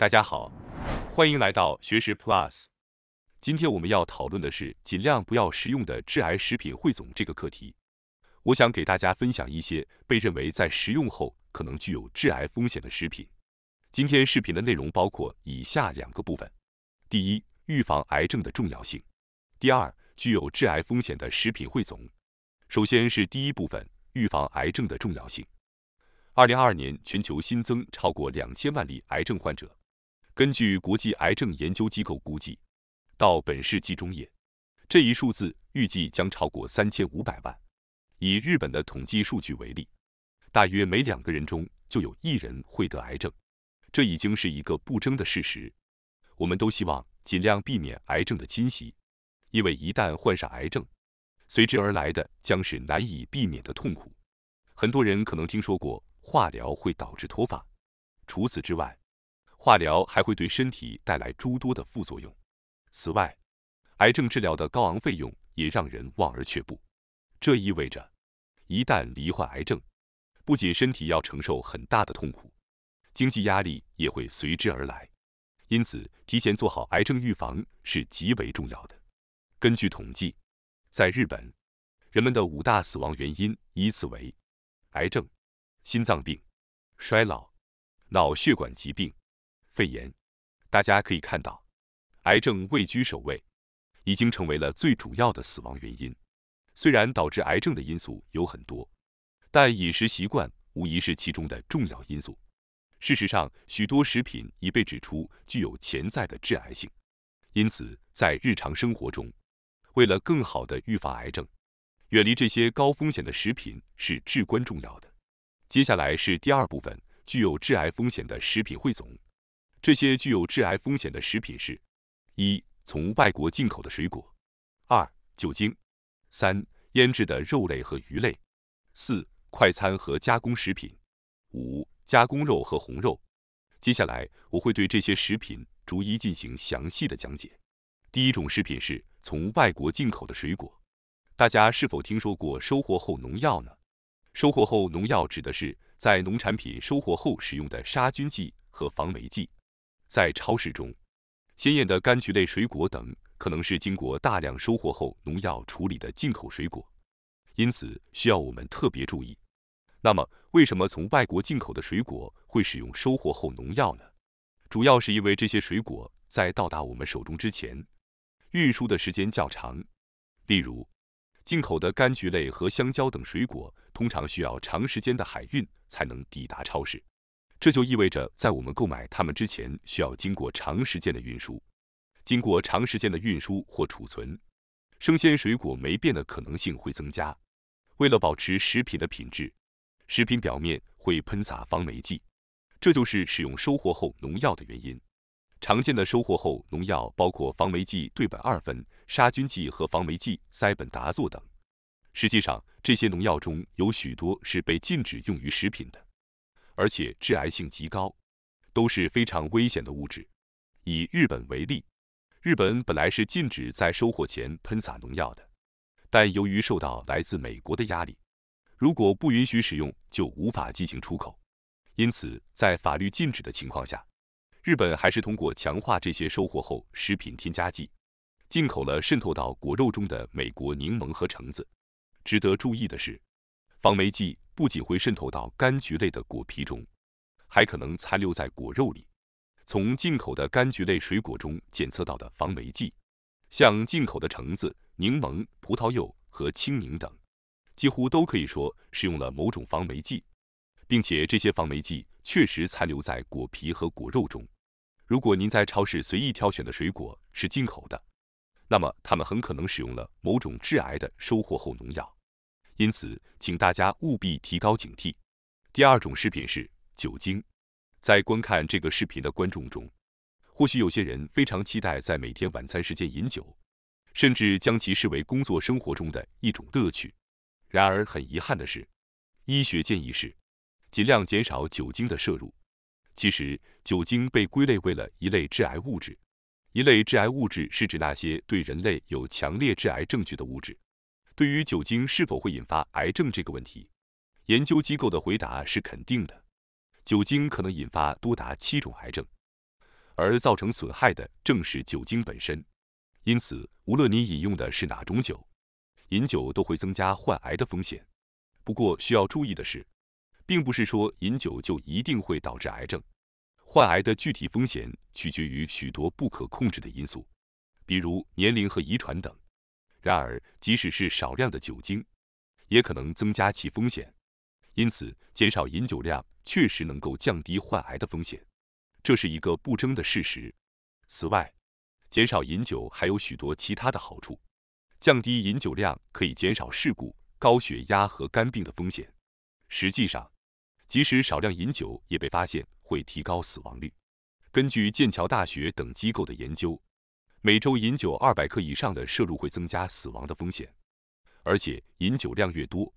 大家好，欢迎来到学识 Plus。今天我们要讨论的是尽量不要食用的致癌食品汇总这个课题。我想给大家分享一些被认为在食用后可能具有致癌风险的食品。今天视频的内容包括以下两个部分：第一，预防癌症的重要性；第二，具有致癌风险的食品汇总。首先是第一部分，预防癌症的重要性。二零二二年，全球新增超过两千万例癌症患者。根据国际癌症研究机构估计，到本世纪中叶，这一数字预计将超过三千五百万。以日本的统计数据为例，大约每两个人中就有一人会得癌症，这已经是一个不争的事实。我们都希望尽量避免癌症的侵袭，因为一旦患上癌症，随之而来的将是难以避免的痛苦。很多人可能听说过化疗会导致脱发，除此之外，化疗还会对身体带来诸多的副作用。此外，癌症治疗的高昂费用也让人望而却步。这意味着，一旦罹患癌症，不仅身体要承受很大的痛苦，经济压力也会随之而来。因此，提前做好癌症预防是极为重要的。根据统计，在日本，人们的五大死亡原因依次为：癌症、心脏病、衰老、脑血管疾病。肺炎，大家可以看到，癌症位居首位，已经成为了最主要的死亡原因。虽然导致癌症的因素有很多，但饮食习惯无疑是其中的重要因素。事实上，许多食品已被指出具有潜在的致癌性，因此在日常生活中，为了更好的预防癌症，远离这些高风险的食品是至关重要的。接下来是第二部分，具有致癌风险的食品汇总。这些具有致癌风险的食品是：一、从外国进口的水果；二、酒精；三、腌制的肉类和鱼类；四、快餐和加工食品；五、加工肉和红肉。接下来，我会对这些食品逐一进行详细的讲解。第一种食品是从外国进口的水果，大家是否听说过收获后农药呢？收获后农药指的是在农产品收获后使用的杀菌剂和防霉剂。在超市中，鲜艳的柑橘类水果等可能是经过大量收获后农药处理的进口水果，因此需要我们特别注意。那么，为什么从外国进口的水果会使用收获后农药呢？主要是因为这些水果在到达我们手中之前，运输的时间较长。例如，进口的柑橘类和香蕉等水果通常需要长时间的海运才能抵达超市。这就意味着，在我们购买它们之前，需要经过长时间的运输，经过长时间的运输或储存，生鲜水果霉变的可能性会增加。为了保持食品的品质，食品表面会喷洒防霉剂，这就是使用收获后农药的原因。常见的收获后农药包括防霉剂对苯二酚、杀菌剂和防霉剂噻苯达唑等。实际上，这些农药中有许多是被禁止用于食品的。而且致癌性极高，都是非常危险的物质。以日本为例，日本本来是禁止在收获前喷洒农药的，但由于受到来自美国的压力，如果不允许使用，就无法进行出口。因此，在法律禁止的情况下，日本还是通过强化这些收获后食品添加剂，进口了渗透到果肉中的美国柠檬和橙子。值得注意的是。防霉剂不仅会渗透到柑橘类的果皮中，还可能残留在果肉里。从进口的柑橘类水果中检测到的防霉剂，像进口的橙子、柠檬、葡萄柚和青柠等，几乎都可以说使用了某种防霉剂，并且这些防霉剂确实残留在果皮和果肉中。如果您在超市随意挑选的水果是进口的，那么它们很可能使用了某种致癌的收获后农药。因此，请大家务必提高警惕。第二种食品是酒精。在观看这个视频的观众中，或许有些人非常期待在每天晚餐时间饮酒，甚至将其视为工作生活中的一种乐趣。然而，很遗憾的是，医学建议是尽量减少酒精的摄入。其实，酒精被归类为了一类致癌物质。一类致癌物质是指那些对人类有强烈致癌证据的物质。对于酒精是否会引发癌症这个问题，研究机构的回答是肯定的。酒精可能引发多达七种癌症，而造成损害的正是酒精本身。因此，无论你饮用的是哪种酒，饮酒都会增加患癌的风险。不过需要注意的是，并不是说饮酒就一定会导致癌症，患癌的具体风险取决于许多不可控制的因素，比如年龄和遗传等。然而，即使是少量的酒精，也可能增加其风险。因此，减少饮酒量确实能够降低患癌的风险，这是一个不争的事实。此外，减少饮酒还有许多其他的好处。降低饮酒量可以减少事故、高血压和肝病的风险。实际上，即使少量饮酒也被发现会提高死亡率。根据剑桥大学等机构的研究。每周饮酒200克以上的摄入会增加死亡的风险，而且饮酒量越多，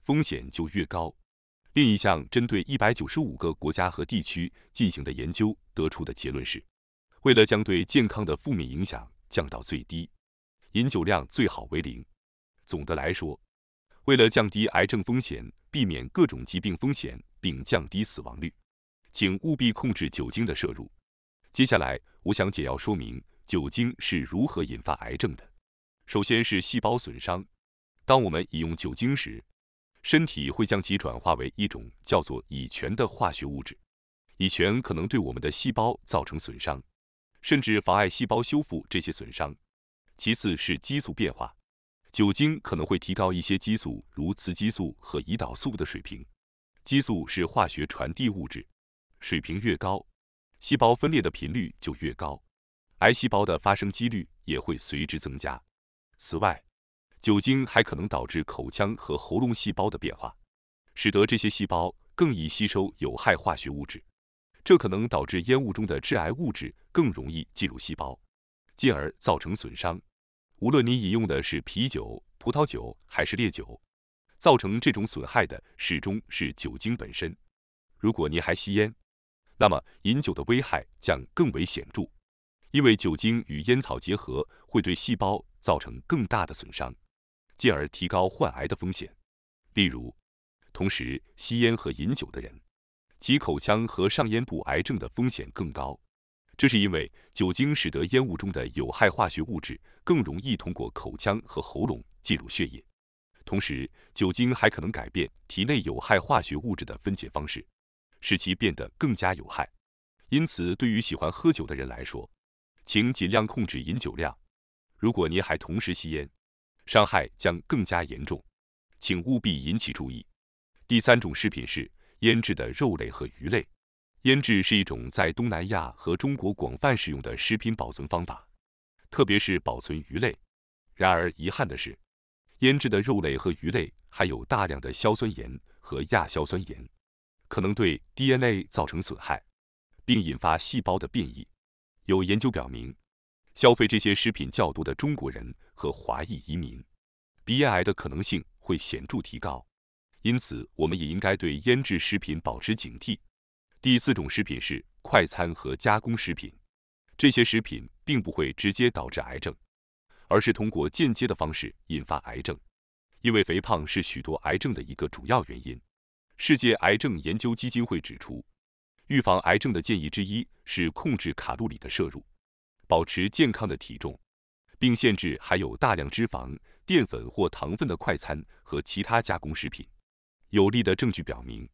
风险就越高。另一项针对195个国家和地区进行的研究得出的结论是，为了将对健康的负面影响降到最低，饮酒量最好为零。总的来说，为了降低癌症风险、避免各种疾病风险并降低死亡率，请务必控制酒精的摄入。接下来，我想简要说明。酒精是如何引发癌症的？首先是细胞损伤。当我们饮用酒精时，身体会将其转化为一种叫做乙醛的化学物质。乙醛可能对我们的细胞造成损伤，甚至妨碍细胞修复这些损伤。其次是激素变化。酒精可能会提高一些激素，如雌激素和胰岛素的水平。激素是化学传递物质，水平越高，细胞分裂的频率就越高。癌细胞的发生几率也会随之增加。此外，酒精还可能导致口腔和喉咙细胞的变化，使得这些细胞更易吸收有害化学物质，这可能导致烟雾中的致癌物质更容易进入细胞，进而造成损伤。无论你饮用的是啤酒、葡萄酒还是烈酒，造成这种损害的始终是酒精本身。如果您还吸烟，那么饮酒的危害将更为显著。因为酒精与烟草结合，会对细胞造成更大的损伤，进而提高患癌的风险。例如，同时吸烟和饮酒的人，其口腔和上咽部癌症的风险更高。这是因为酒精使得烟雾中的有害化学物质更容易通过口腔和喉咙进入血液，同时酒精还可能改变体内有害化学物质的分解方式，使其变得更加有害。因此，对于喜欢喝酒的人来说，请尽量控制饮酒量。如果您还同时吸烟，伤害将更加严重。请务必引起注意。第三种食品是腌制的肉类和鱼类。腌制是一种在东南亚和中国广泛使用的食品保存方法，特别是保存鱼类。然而，遗憾的是，腌制的肉类和鱼类含有大量的硝酸盐和亚硝酸盐，可能对 DNA 造成损害，并引发细胞的变异。有研究表明，消费这些食品较多的中国人和华裔移民，鼻咽癌的可能性会显著提高。因此，我们也应该对腌制食品保持警惕。第四种食品是快餐和加工食品，这些食品并不会直接导致癌症，而是通过间接的方式引发癌症，因为肥胖是许多癌症的一个主要原因。世界癌症研究基金会指出。预防癌症的建议之一是控制卡路里的摄入，保持健康的体重，并限制含有大量脂肪、淀粉或糖分的快餐和其他加工食品。有力的证据表明，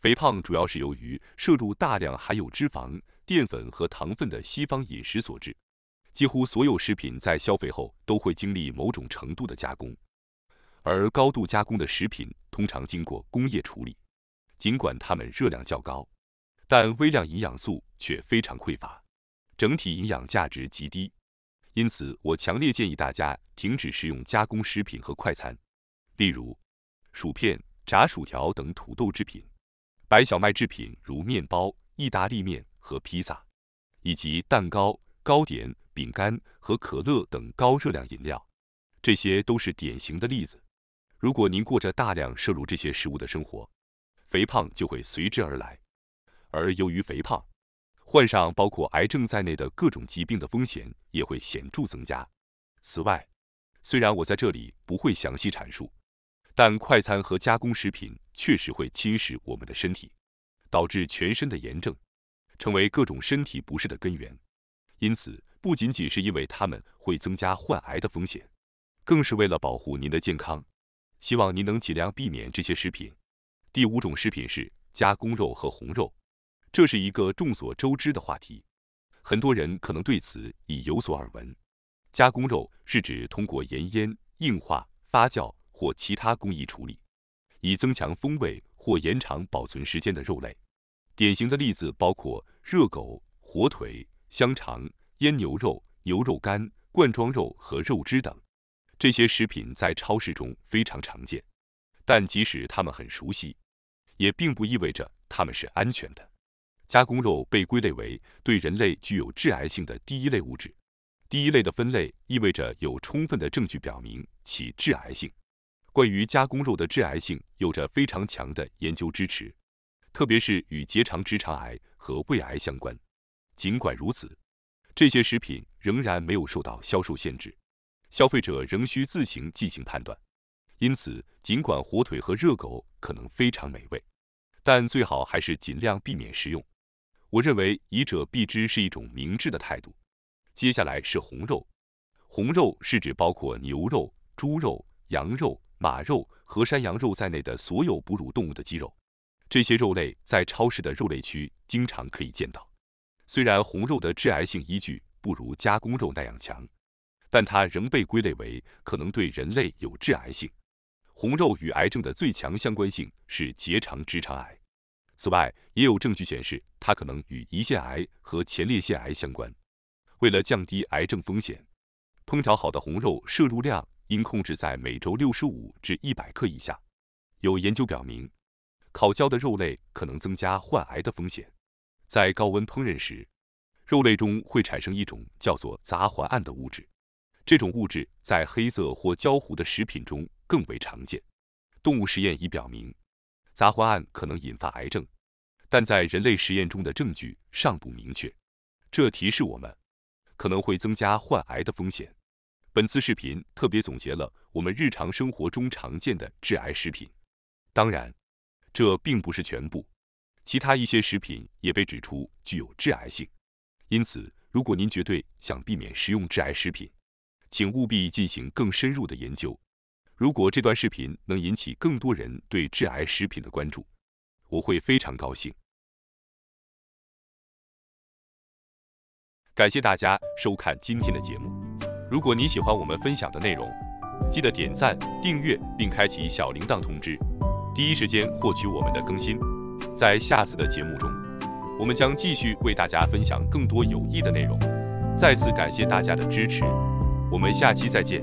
肥胖主要是由于摄入大量含有脂肪、淀粉和糖分的西方饮食所致。几乎所有食品在消费后都会经历某种程度的加工，而高度加工的食品通常经过工业处理，尽管它们热量较高。但微量营养素却非常匮乏，整体营养价值极低。因此，我强烈建议大家停止食用加工食品和快餐，例如薯片、炸薯条等土豆制品，白小麦制品如面包、意大利面和披萨，以及蛋糕、糕点、饼干和可乐等高热量饮料。这些都是典型的例子。如果您过着大量摄入这些食物的生活，肥胖就会随之而来。而由于肥胖，患上包括癌症在内的各种疾病的风险也会显著增加。此外，虽然我在这里不会详细阐述，但快餐和加工食品确实会侵蚀我们的身体，导致全身的炎症，成为各种身体不适的根源。因此，不仅仅是因为它们会增加患癌的风险，更是为了保护您的健康，希望您能尽量避免这些食品。第五种食品是加工肉和红肉。这是一个众所周知的话题，很多人可能对此已有所耳闻。加工肉是指通过盐腌、硬化、发酵或其他工艺处理，以增强风味或延长保存时间的肉类。典型的例子包括热狗、火腿、香肠、腌牛肉、牛肉干、罐装肉和肉汁等。这些食品在超市中非常常见，但即使他们很熟悉，也并不意味着他们是安全的。加工肉被归类为对人类具有致癌性的第一类物质。第一类的分类意味着有充分的证据表明其致癌性。关于加工肉的致癌性，有着非常强的研究支持，特别是与结肠直肠癌和胃癌相关。尽管如此，这些食品仍然没有受到销售限制，消费者仍需自行进行判断。因此，尽管火腿和热狗可能非常美味，但最好还是尽量避免食用。我认为以者必之是一种明智的态度。接下来是红肉，红肉是指包括牛肉、猪肉、羊肉、马肉和山羊肉在内的所有哺乳动物的肌肉。这些肉类在超市的肉类区经常可以见到。虽然红肉的致癌性依据不如加工肉那样强，但它仍被归类为可能对人类有致癌性。红肉与癌症的最强相关性是结肠直肠癌。此外，也有证据显示，它可能与胰腺癌和前列腺癌相关。为了降低癌症风险，烹调好的红肉摄入量应控制在每周六十五至一百克以下。有研究表明，烤焦的肉类可能增加患癌的风险。在高温烹饪时，肉类中会产生一种叫做杂环胺的物质。这种物质在黑色或焦糊的食品中更为常见。动物实验已表明。杂货案可能引发癌症，但在人类实验中的证据尚不明确。这提示我们可能会增加患癌的风险。本次视频特别总结了我们日常生活中常见的致癌食品，当然，这并不是全部。其他一些食品也被指出具有致癌性。因此，如果您绝对想避免食用致癌食品，请务必进行更深入的研究。如果这段视频能引起更多人对致癌食品的关注，我会非常高兴。感谢大家收看今天的节目。如果你喜欢我们分享的内容，记得点赞、订阅并开启小铃铛通知，第一时间获取我们的更新。在下次的节目中，我们将继续为大家分享更多有益的内容。再次感谢大家的支持，我们下期再见。